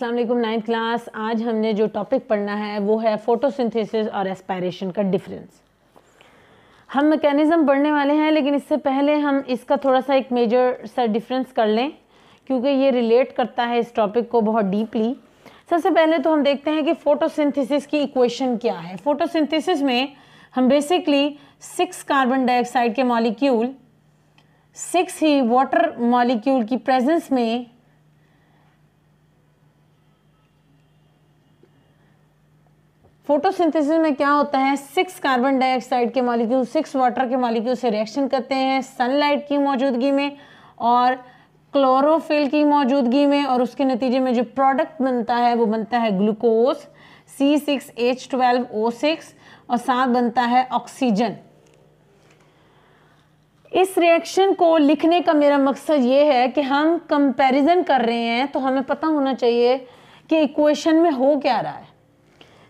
Aslam ninth class आज हमने जो टॉपिक पढ़ना है वो है फोटोसिंथेसिस और एस्पायरेशन का डिफरेंस हम मैकेनिज़्म पढ़ने वाले हैं लेकिन इससे पहले हम इसका थोड़ा सा एक मेजर सा डिफरेंस कर लें क्योंकि ये रिलेट करता है इस टॉपिक को बहुत डीपली सबसे पहले तो हम देखते हैं कि फ़ोटोसिंथेसिस की इक्वेशन क्या है फ़ोटोसिंथेसिस में हम बेसिकली सिक्स कार्बन डाइऑक्साइड के मॉलिक्यूल सिक्स ही वाटर मॉलिक्यूल की प्रेजेंस में फोटोसिंथेसिस में क्या होता है सिक्स कार्बन डाइऑक्साइड के मॉलिक्यूल सिक्स वाटर के मॉलिक्यूल से रिएक्शन करते हैं सनलाइट की मौजूदगी में और क्लोरोफिल की मौजूदगी में और उसके नतीजे में जो प्रोडक्ट बनता है वो बनता है glucose C six H twelve O six और साथ बनता है ऑक्सीजन इस रिएक्शन को लिखने का मेरा मकसद ये है कि हम कंपैरिजन कर रहे हैं तो हमें पता होना चाहिए कि इक्वेशन में हो क्या रहा है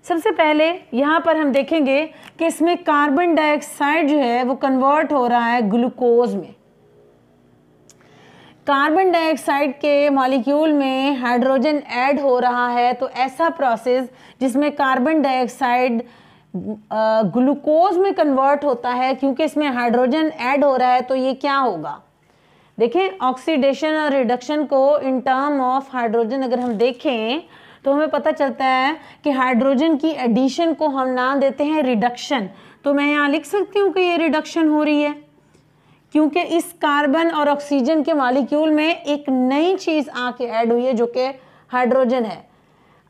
सबसे पहले यहाँ पर हम देखेंगे कि इसमें कार्बन डाइऑक्साइड जो है वो कन्वर्ट हो रहा है ग्लूकोज में कार्बन डाइऑक्साइड के मॉलिक्यूल में हाइड्रोजन ऐड हो रहा है तो ऐसा प्रोसेस जिसमें कार्बन डाइऑक्साइड ग्लूकोज में कन्वर्ट होता है क्योंकि इसमें हाइड्रोजन ऐड हो रहा है तो ये क्या होगा देखें ऑक्सीडेशन और रिडक्शन को इन टर्म ऑफ हाइड्रोजन अगर हम देखें तो हमें पता चलता है कि हाइड्रोजन की एडिशन को हम नाम देते हैं रिडक्शन तो मैं यहाँ लिख सकती हूँ कि ये रिडक्शन हो रही है क्योंकि इस कार्बन और ऑक्सीजन के मालिक्यूल में एक नई चीज़ आके ऐड हुई है जो कि हाइड्रोजन है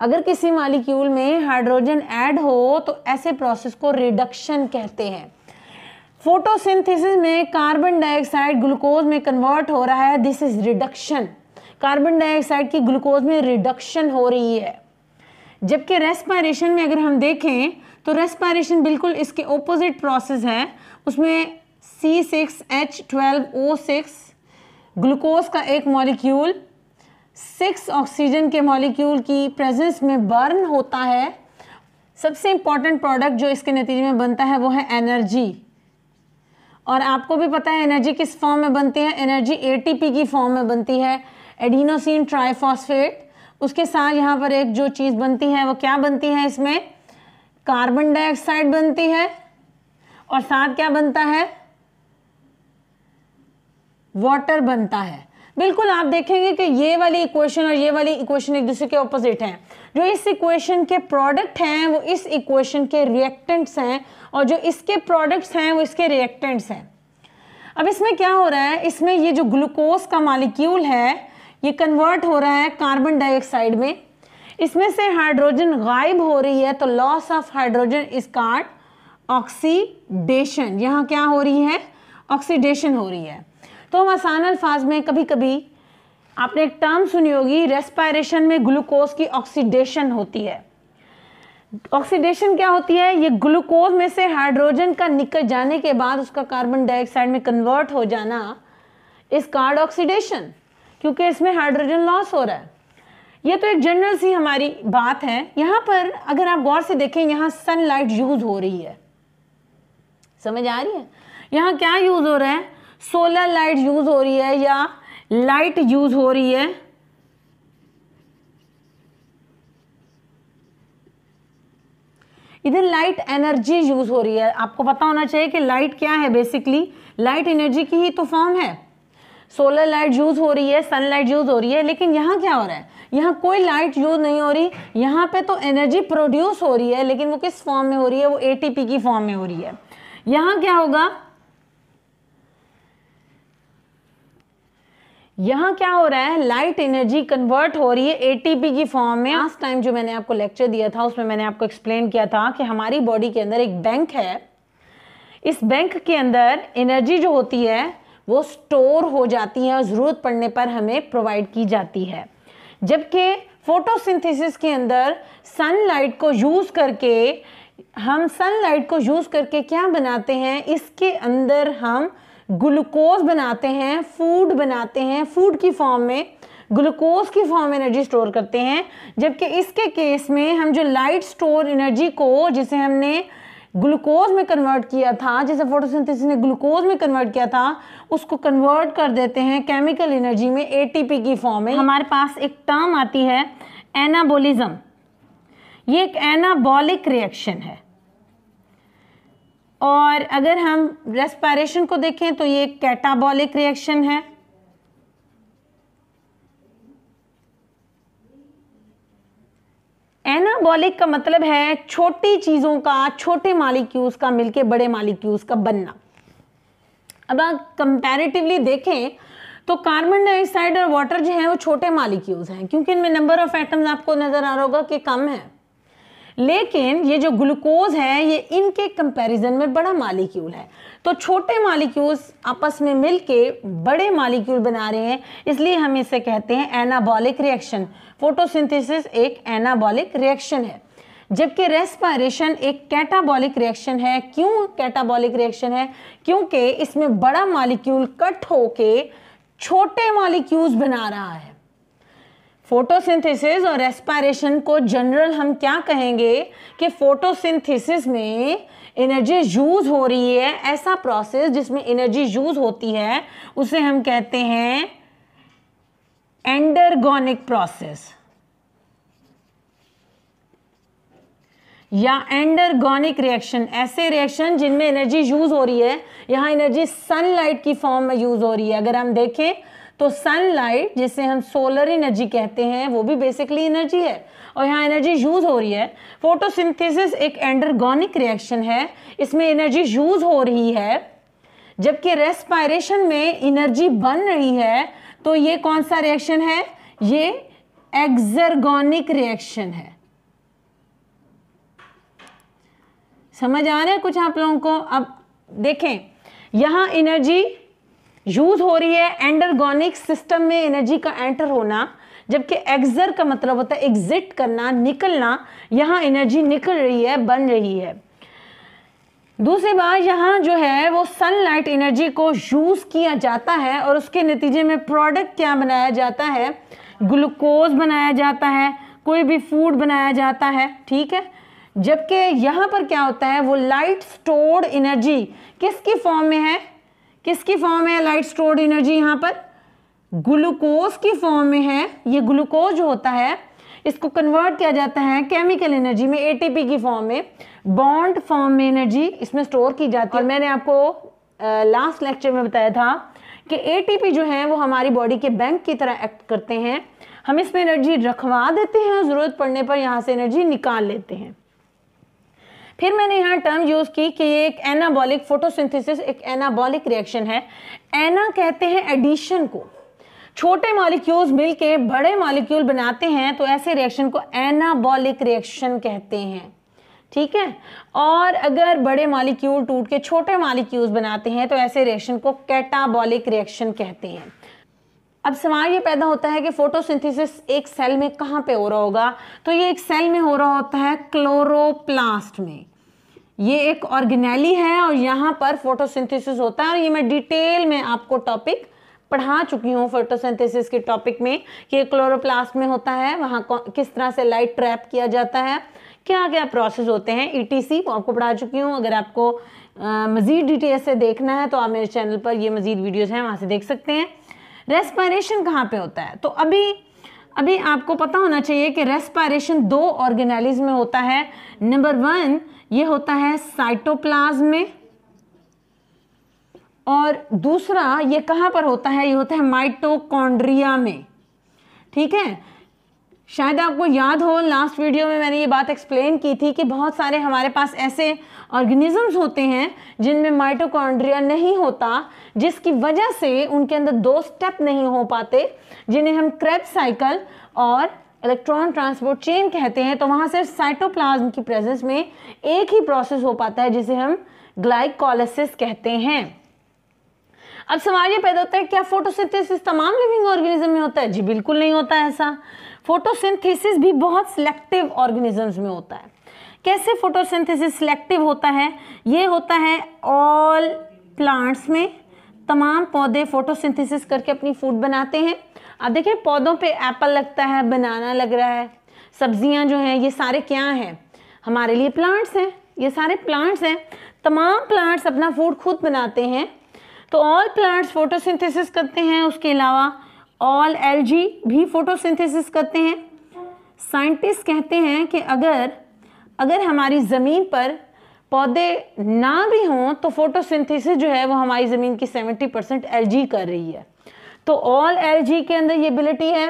अगर किसी मालिक्यूल में हाइड्रोजन ऐड हो तो ऐसे प्रोसेस को रिडक्शन कहते हैं फोटोसिंथेसिस में कार्बन डाइऑक्साइड ग्लूकोज में कन्वर्ट हो रहा है this is reduction carbon dioxide की ग्लूकोज में रिडक्शन हो रही है जबकि रेस्पायरेशन में अगर हम देखें तो रेस्पायरेशन बिल्कुल इसके ओपोजिट प्रोसेस है उसमें C six H twelve O six glucose का एक मॉलिक्यूल सिक्स ऑक्सीजन के मॉलिक्यूल की प्रेजेंस में बर्न होता है सबसे इम्पॉर्टेंट प्रोडक्ट जो इसके नतीजे में बनता है वो है एनर्जी और आपको भी पता है एनर्जी किस फॉर्म में बनती है एनर्जी एटीपी की फॉर्म में बनती है एडीनोसिन ट्राइफॉस्फेट उसके साथ यहाँ पर एक जो चीज़ बनती है वो क्या बनती है इसमें कार्बन डाइऑक्साइड बनती है और साथ क्या बनता है वाटर बनता है बिल्कुल आप देखेंगे कि ये वाली इक्वेशन और ये वाली इक्वेशन एक दूसरे के ऑपोजिट हैं जो इस इक्वेशन के प्रोडक्ट हैं वो इस इक्वेशन के रिएक्टेंट्स हैं और जो इसके प्रोडक्ट्स हैं वो इसके रिएक्टेंट्स हैं अब इसमें क्या हो रहा है इसमें ये जो ग्लूकोज का मालिक्यूल है ये कन्वर्ट हो रहा है कार्बन डाइऑक्साइड में इसमें से हाइड्रोजन गायब हो रही है तो loss of hydrogen is called oxidation यहाँ क्या हो रही है ऑक्सीडेशन हो रही है तो हम आसान अल्फाज में कभी कभी आपने एक टर्म सुनी होगी रेस्पायरेशन में ग्लूकोज की ऑक्सीडेशन होती है ऑक्सीडेशन क्या होती है ये ग्लूकोज में से हाइड्रोजन का निकल जाने के बाद उसका कार्बन डाइऑक्साइड में कन्वर्ट हो जाना इस कार्ड ऑक्सीडेशन क्योंकि इसमें हाइड्रोजन लॉस हो रहा है ये तो एक जनरल सी हमारी बात है यहाँ पर अगर आप गौर से देखें यहाँ सनलाइट यूज़ हो रही है समझ आ रही है यहाँ क्या यूज़ हो रहा है सोलर लाइट यूज़ हो रही है या लाइट यूज़ हो रही है इधर लाइट एनर्जी यूज़ हो रही है आपको पता होना चाहिए कि लाइट क्या है बेसिकली लाइट एनर्जी की ही तो फॉर्म है सोलर लाइट यूज़ हो रही है सन लाइट यूज़ हो रही है लेकिन यहाँ क्या हो रहा है यहाँ कोई लाइट यूज़ नहीं हो रही यहाँ पे तो एनर्जी प्रोड्यूस हो रही है लेकिन वो किस फॉर्म में हो रही है वो एटीपी की फॉर्म में हो रही है यहाँ क्या होगा यहाँ क्या हो रहा है लाइट एनर्जी कन्वर्ट हो रही है एटीपी की फॉर्म में लास्ट टाइम जो मैंने आपको लेक्चर दिया था उसमें मैंने आपको एक्सप्लेन किया था कि हमारी बॉडी के अंदर एक बैंक है इस बैंक के अंदर एनर्जी जो होती है वो स्टोर हो जाती हैं और ज़रूरत पड़ने पर हमें प्रोवाइड की जाती है जबकि फोटोसिंथेसिस के अंदर सनलाइट को यूज़ करके हम सनलाइट को यूज़ करके क्या बनाते हैं इसके अंदर हम ग्लूकोज बनाते हैं फूड बनाते हैं फूड की फॉर्म में ग्लूकोज की फॉर्म में एनर्जी स्टोर करते हैं जबकि इसके केस में हम जो लाइट स्टोर एनर्जी को जिसे हमने ग्लूकोज में कन्वर्ट किया था जैसे फोटोसिंथेसिस ने ग्लूकोज में कन्वर्ट किया था उसको कन्वर्ट कर देते हैं केमिकल एनर्जी में एटीपी की फॉर्म में हमारे पास एक टर्म आती है एनाबोलिज्म ये एक एनाबॉलिक रिएक्शन है और अगर हम रेस्पायरेशन को देखें तो ये एक कैटाबॉलिक रिएक्शन है एनाबॉलिक का मतलब है छोटी चीज़ों का छोटे मालिक्यूल्स का मिलके बड़े मालिक्यूल्स का बनना अब आप कंपेरेटिवली देखें तो कार्बन डाइऑक्साइड और वाटर जो है वो छोटे मालिक्यूल्स हैं क्योंकि इनमें नंबर ऑफ एटम्स आपको नज़र आ रहा होगा कि कम है लेकिन ये जो ग्लूकोज है ये इनके कंपैरिजन में बड़ा मालिक्यूल है तो छोटे मालिक्यूल्स आपस में मिलके बड़े मालिक्यूल बना रहे हैं इसलिए हम इसे कहते हैं एनाबॉलिक रिएक्शन फोटोसिंथेसिस एक एनाबॉलिक रिएक्शन है जबकि रेस्पायरेशन एक कैटाबॉलिक रिएक्शन है क्यों कैटाबॉलिक रिएक्शन है क्योंकि इसमें बड़ा मालिक्यूल कट होके छोटे मालिक्यूल्स बना रहा है फोटोसिंथेसिस और रेस्पायरेशन को जनरल हम क्या कहेंगे कि फोटोसिंथेसिस में एनर्जी यूज हो रही है ऐसा प्रोसेस जिसमें एनर्जी यूज होती है उसे हम कहते हैं एंडरगोनिक प्रोसेस या एंडरगोनिक रिएक्शन ऐसे रिएक्शन जिनमें एनर्जी यूज हो रही है यहां एनर्जी सनलाइट की फॉर्म में यूज हो रही है अगर हम देखें तो सनलाइट जिसे हम सोलर एनर्जी कहते हैं वो भी बेसिकली एनर्जी है और यहाँ एनर्जी यूज़ हो रही है फोटोसिंथेसिस एक एंडरगोनिक रिएक्शन है इसमें एनर्जी यूज़ हो रही है जबकि रेस्पायरेशन में एनर्जी बन रही है तो ये कौन सा रिएक्शन है ये एक्जरगोनिक रिएक्शन है समझ आ रहा है कुछ आप लोगों को अब देखें यहां एनर्जी यूज हो रही है एंडरगोनिक सिस्टम में एनर्जी का एंटर होना जबकि एग्जर का मतलब होता है एग्जिट करना निकलना यहाँ एनर्जी निकल रही है बन रही है दूसरी बात यहाँ जो है वो सनलाइट एनर्जी को यूज़ किया जाता है और उसके नतीजे में प्रोडक्ट क्या बनाया जाता है ग्लूकोज बनाया जाता है कोई भी फूड बनाया जाता है ठीक है जबकि यहाँ पर क्या होता है वो लाइट स्टोर्ड एनर्जी किसकी फॉर्म में है किसकी फॉर्म है लाइट स्टोर्ड एनर्जी यहाँ पर ग्लूकोज की फॉर्म में है ये ग्लूकोज होता है इसको कन्वर्ट किया जाता है केमिकल एनर्जी में एटीपी की फॉर्म में बॉन्ड फॉर्म में एनर्जी इसमें स्टोर की जाती है और मैंने आपको लास्ट लेक्चर में बताया था कि एटीपी जो है वो हमारी बॉडी के बैंक की तरह एक्ट करते हैं हम इसमें एनर्जी रखवा देते हैं ज़रूरत पड़ने पर यहाँ से एनर्जी निकाल लेते हैं फिर मैंने यहाँ टर्म यूज़ की कि ये एक एनाबॉलिक फोटोसिंथेसिस एक एनाबॉलिक रिएक्शन है एना कहते हैं एडिशन को छोटे मॉलिक्यूल्स मिलके बड़े मॉलिक्यूल बनाते हैं तो ऐसे रिएक्शन को एनाबॉलिक रिएक्शन कहते हैं ठीक है और अगर बड़े मॉलिक्यूल टूट के छोटे मॉलिक्यूल्स बनाते हैं तो ऐसे रिएक्शन को कैटाबॉलिक रिएक्शन कहते हैं अब सवाल ये पैदा होता है कि फोटोसिंथेसिस एक सेल में कहाँ पे हो रहा होगा तो ये एक सेल में हो रहा होता है क्लोरोप्लास्ट में ये एक ऑर्गेनैली है और यहाँ पर फोटोसिंथेसिस होता है और ये मैं डिटेल में आपको टॉपिक पढ़ा चुकी हूँ फोटोसिंथेसिस के टॉपिक में कि क्लोरोप्लास्ट में होता है वहाँ किस तरह से लाइट ट्रैप किया जाता है क्या क्या प्रोसेस होते हैं ईटीसी वो आपको पढ़ा चुकी हूँ अगर आपको मज़ीद डिटेल से देखना है तो आप मेरे चैनल पर ये मज़ीद वीडियोस हैं वहाँ से देख सकते हैं रेस्पायरेशन कहाँ पर होता है तो अभी अभी आपको पता होना चाहिए कि रेस्पायरेशन दो ऑर्गेनालिज में होता है नंबर वन ये होता है साइटोप्लाज्म में और दूसरा ये कहाँ पर होता है ये होता है माइटोकॉन्ड्रिया में ठीक है शायद आपको याद हो लास्ट वीडियो में मैंने ये बात एक्सप्लेन की थी कि बहुत सारे हमारे पास ऐसे ऑर्गेनिजम्स होते हैं जिनमें माइटोकॉन्ड्रिया नहीं होता जिसकी वजह से उनके अंदर दो स्टेप नहीं हो पाते जिन्हें हम क्रेप साइकिल और इलेक्ट्रॉन ट्रांसपोर्ट चेन कहते हैं तो वहां सिर्फ साइटोप्लाज्म की प्रेजेंस में एक ही प्रोसेस हो पाता है जिसे हम ग्लाइकोलाइसिस कहते हैं अब सवाल ये पैदा होता है क्या फोटोसिंथेसिस तमाम लिविंग ऑर्गेनिज्म में होता है जी बिल्कुल नहीं होता ऐसा फोटोसिंथेसिस भी बहुत सिलेक्टिव ऑर्गेनिजम्स में होता है कैसे फोटोसिंथेसिस सिलेक्टिव होता है ये होता है ऑल प्लांट्स में तमाम पौधे फोटोसिंथेसिस करके अपनी फूड बनाते हैं अब देखिए पौधों पे एप्पल लगता है बनाना लग रहा है सब्जियां जो हैं ये सारे क्या हैं हमारे लिए प्लांट्स हैं ये सारे प्लांट्स हैं तमाम प्लांट्स अपना फूड खुद बनाते हैं तो ऑल प्लांट्स फोटोसिंथेसिस करते हैं उसके अलावा ऑल एलजी भी फोटोसिंथेसिस करते हैं साइंटिस्ट कहते हैं कि अगर अगर हमारी ज़मीन पर पौधे ना भी हों तो फोटोसिंथेसिस जो है वो हमारी ज़मीन की 70 परसेंट एल कर रही है तो ऑल एल के अंदर ये एबिलिटी है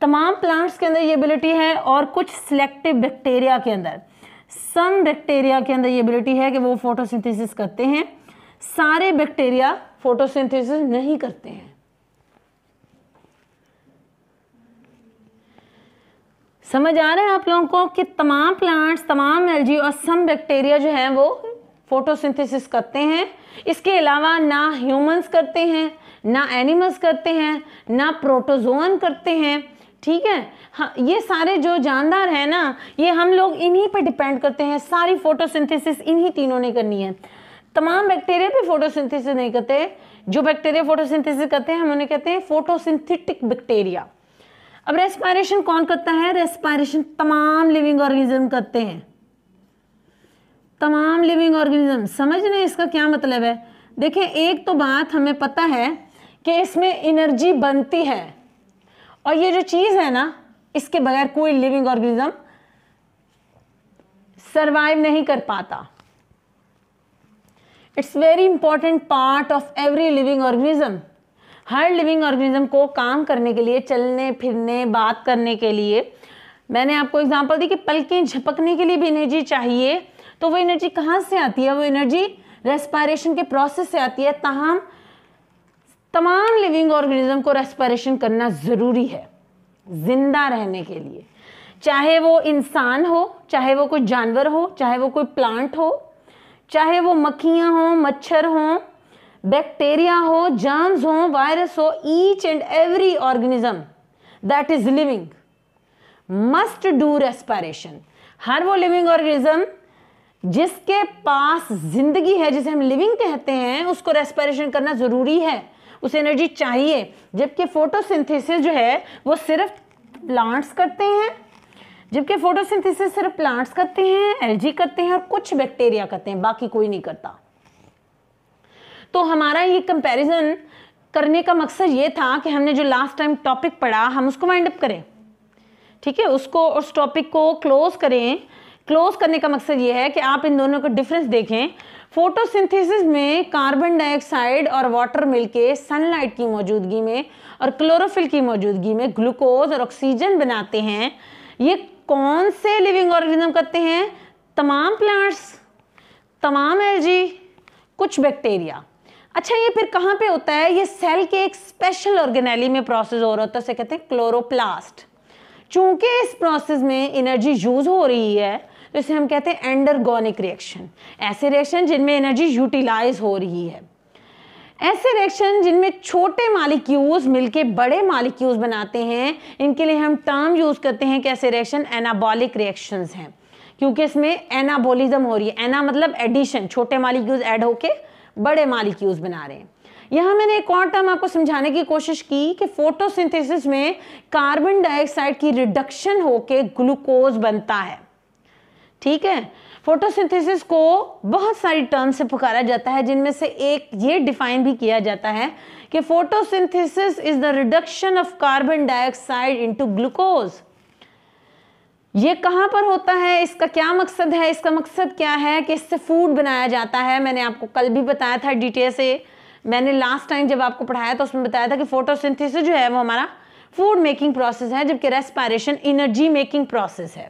तमाम प्लांट्स के अंदर ये एबिलिटी है और कुछ सिलेक्टिव बैक्टीरिया के अंदर सम बैक्टीरिया के अंदर ये एबिलिटी है कि वो फोटोसिंथेसिस करते हैं सारे बैक्टीरिया फोटोसिंथेसिस नहीं करते हैं समझ आ रहा है आप लोगों को कि तमाम प्लांट्स तमाम एलजी और सम बैक्टीरिया जो हैं वो फोटोसिंथेसिस करते हैं इसके अलावा ना ह्यूमंस करते हैं ना एनिमल्स करते हैं ना प्रोटोजोअन करते हैं ठीक है हाँ ये सारे जो जानदार हैं ना ये हम लोग इन्हीं पे डिपेंड करते हैं सारी फोटोसिंथेसिस इन्हीं तीनों ने करनी है तमाम बैक्टीरिया भी फोटोसिंथेसिस नहीं करते जो बैक्टीरिया फोटोसिंथेसिस करते हैं हम उन्हें कहते हैं फोटोसिंथेटिक बैक्टीरिया अब रेस्पायरेशन कौन करता है रेस्पायरेशन तमाम लिविंग ऑर्गेनिज्म करते हैं तमाम लिविंग ऑर्गेनिज्म समझ रहे इसका क्या मतलब है देखिए एक तो बात हमें पता है कि इसमें एनर्जी बनती है और ये जो चीज़ है ना इसके बगैर कोई लिविंग ऑर्गेनिज्म सरवाइव नहीं कर पाता it's very important part of every living organism हर लिविंग ऑर्गेनिज्म को काम करने के लिए चलने फिरने बात करने के लिए मैंने आपको एग्जाम्पल दी कि पलकें झपकने के लिए भी एनर्जी चाहिए तो वो एनर्जी कहाँ से आती है वो एनर्जी रेस्पायरेशन के प्रोसेस से आती है तमाम तमाम लिविंग ऑर्गेनिज्म को रेस्पायरेशन करना ज़रूरी है ज़िंदा रहने के लिए चाहे वो इंसान हो चाहे वो कोई जानवर हो चाहे वो कोई प्लांट हो चाहे वो मक्खियाँ हों मच्छर हों बैक्टीरिया हो जर्म्स हो वायरस हो each and every organism that is living must do respiration हर वो लिविंग ऑर्गेनिज्म जिसके पास जिंदगी है जिसे हम लिविंग कहते हैं उसको रेस्पायरेशन करना ज़रूरी है उसे एनर्जी चाहिए जबकि फोटोसिंथेसिस जो है वो सिर्फ प्लांट्स करते हैं जबकि फोटोसिंथेसिस सिर्फ प्लांट्स करते हैं एलजी करते हैं और कुछ बैक्टीरिया करते हैं बाकी कोई नहीं करता तो हमारा ये कंपैरिजन करने का मकसद ये था कि हमने जो लास्ट टाइम टॉपिक पढ़ा हम उसको वाइंड अप करें ठीक है उसको उस टॉपिक को क्लोज करें क्लोज करने का मकसद ये है कि आप इन दोनों का डिफरेंस देखें फोटोसिंथेसिस में कार्बन डाइऑक्साइड और वाटर मिलके सनलाइट की मौजूदगी में और क्लोरोफिल की मौजूदगी में ग्लूकोज और ऑक्सीजन बनाते हैं ये कौन से लिविंग ऑर्गेनिज्म करते हैं तमाम प्लांट्स तमाम एलजी कुछ बैक्टीरिया अच्छा ये फिर कहाँ पे होता है ये सेल के एक स्पेशल ऑर्गेनैली में प्रोसेस हो रहा होता है उसे कहते हैं क्लोरोप्लास्ट चूंकि इस प्रोसेस में एनर्जी यूज हो रही है तो इसे हम कहते हैं एंडरगोनिक रिएक्शन ऐसे रिएक्शन जिनमें एनर्जी यूटिलाइज हो रही है ऐसे रिएक्शन जिनमें छोटे मालिक्यूल्स मिलके बड़े मालिक्यूल्स बनाते हैं इनके लिए हम टर्म यूज़ करते हैं कि ऐसे रिएक्शन एनाबॉलिक रिएक्शंस हैं क्योंकि इसमें एनाबोलिज्म हो रही है एना मतलब एडिशन छोटे मालिक्यूल्स ऐड होके बड़े मालिक्यूल्स यूज़ बना रहे हैं यहाँ मैंने एक और टर्म आपको समझाने की कोशिश की कि फोटोसिंथेसिस में कार्बन डाइऑक्साइड की रिडक्शन होके ग्लूकोज बनता है ठीक है फोटोसिंथेसिस को बहुत सारी टर्म से पुकारा जाता है जिनमें से एक ये डिफाइन भी किया जाता है कि photosynthesis is the reduction of carbon dioxide into glucose ये कहाँ पर होता है इसका क्या मकसद है इसका मकसद क्या है कि इससे फूड बनाया जाता है मैंने आपको कल भी बताया था डिटेल से मैंने लास्ट टाइम जब आपको पढ़ाया तो उसमें बताया था कि फोटोसिंथेसिस जो है वो हमारा फूड मेकिंग प्रोसेस है जबकि रेस्पायरेशन एनर्जी मेकिंग प्रोसेस है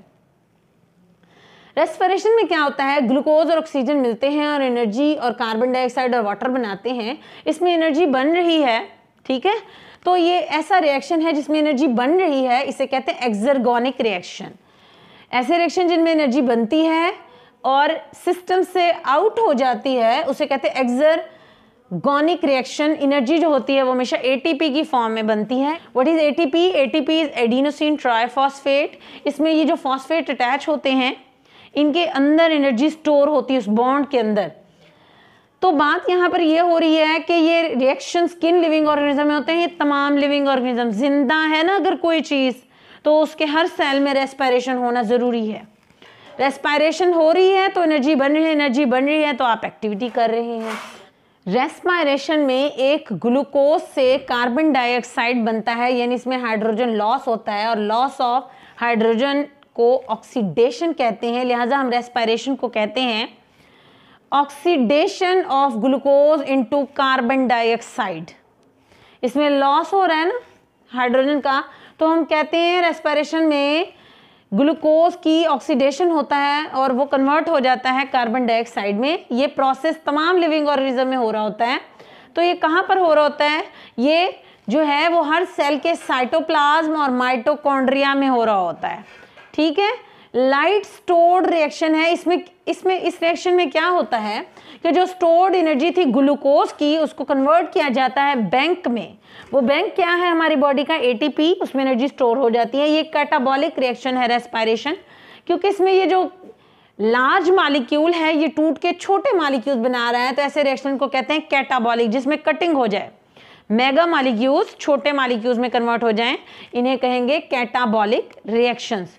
रेस्पिरेशन में क्या होता है ग्लूकोज और ऑक्सीजन मिलते हैं और एनर्जी और कार्बन डाइऑक्साइड और वाटर बनाते हैं इसमें एनर्जी बन रही है ठीक है तो ये ऐसा रिएक्शन है जिसमें एनर्जी बन रही है इसे कहते हैं एक्जरगोनिक रिएक्शन ऐसे रिएक्शन जिनमें एनर्जी बनती है और सिस्टम से आउट हो जाती है उसे कहते हैं एक्जर गॉनिक रिएक्शन एनर्जी जो होती है वो हमेशा एटीपी की फॉर्म में बनती है what is ATP ATP is adenosine triphosphate इसमें ये जो फॉस्फेट अटैच होते हैं इनके अंदर एनर्जी स्टोर होती है उस बॉन्ड के अंदर तो बात यहाँ पर ये हो रही है कि ये रिएक्शन किन लिविंग ऑर्गेनिज्म में होते हैं ये तमाम लिविंग ऑर्गेनिज्म जिंदा है ना अगर कोई चीज़ तो उसके हर सेल में रेस्पायरेशन होना ज़रूरी है रेस्पायरेशन हो रही है तो एनर्जी बन रही है एनर्जी बन रही है तो आप एक्टिविटी कर रहे हैं रेस्पायरेशन में एक ग्लूकोज से कार्बन डाइऑक्साइड बनता है यानी इसमें हाइड्रोजन लॉस होता है और लॉस ऑफ हाइड्रोजन को ऑक्सीडेशन कहते हैं लिहाजा हम रेस्पायरेशन को कहते हैं oxidation of glucose into carbon dioxide इसमें लॉस हो रहा है ना हाइड्रोजन का तो हम कहते हैं रेस्पिरेशन में ग्लूकोज की ऑक्सीडेशन होता है और वो कन्वर्ट हो जाता है कार्बन डाइऑक्साइड में ये प्रोसेस तमाम लिविंग ऑर्गेनिज्म में हो रहा होता है तो ये कहाँ पर हो रहा होता है ये जो है वो हर सेल के साइटोप्लाज्म और माइटोकॉन्ड्रिया में हो रहा होता है ठीक है लाइट स्टोर्ड रिएक्शन है इसमें इसमें इस रिएक्शन में क्या होता है कि जो स्टोर्ड एनर्जी थी ग्लूकोज की उसको कन्वर्ट किया जाता है बैंक में वो बैंक क्या है हमारी बॉडी का एटीपी उसमें एनर्जी स्टोर हो जाती है ये कैटाबॉलिक रिएक्शन है रेस्पायरेशन क्योंकि इसमें ये जो लार्ज मालिक्यूल है ये टूट के छोटे मालिक्यूल बना रहा है तो ऐसे रिएक्शन को कहते हैं कैटाबॉलिक जिसमें कटिंग हो जाए मेगा मालिक्यूल्स छोटे मालिक्यूल्स में कन्वर्ट हो जाएं इन्हें कहेंगे कैटाबॉलिक रिएक्शंस